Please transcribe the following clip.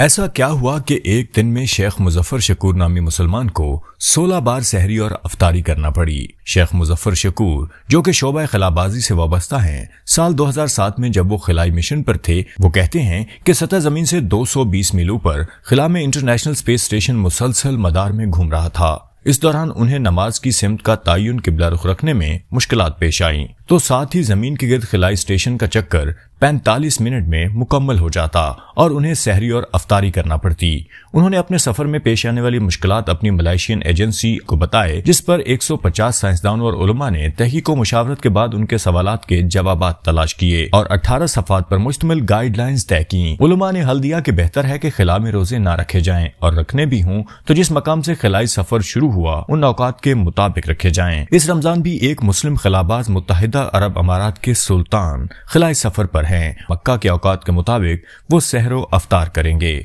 ऐसा क्या हुआ कि एक दिन में शेख मुजफ्फर शकूर नामी मुसलमान को 16 बार सहरी और अफतारी करना पड़ी शेख मुजफ्फर शकूर जो कि शोबा खिलाबाजी से वाबस्ता हैं साल 2007 में जब वो खिलाई मिशन पर थे वो कहते हैं कि सतह जमीन से 220 मील ऊपर खिला में इंटरनेशनल स्पेस स्टेशन मुसलसल मदार में घूम रहा था इस दौरान उन्हें नमाज की सिमत का तयन किबला रुख रखने में मुश्किल पेश आईं तो साथ ही जमीन के गिर्द खिलाई स्टेशन का चक्कर 45 मिनट में मुकम्मल हो जाता और उन्हें सहरी और अफतारी करना पड़ती उन्होंने अपने सफर में पेश आने वाली मुश्किल अपनी मलाइशियन एजेंसी को बताए जिस पर 150 साइंसदानों और उलमा ने तहकीक मुशावरत के बाद उनके सवाल के जवाब तलाश किए और 18 सफात पर मुश्तमिल गाइडलाइंस तय की उलमा ने हल दिया की बेहतर है की खिला में रोजे न रखे जाए और रखने भी हों तो जिस मकाम ऐसी खिलाई सफर शुरू हुआ उन औकात के मुताबिक रखे जाए इस रमजान भी एक मुस्लिम खिलाबाज मुतहदा मुतहदा अरब अमारात के सुल्तान खिलाई सफर पर हैं मक्का के औकात के मुताबिक वो सहरों अवतार करेंगे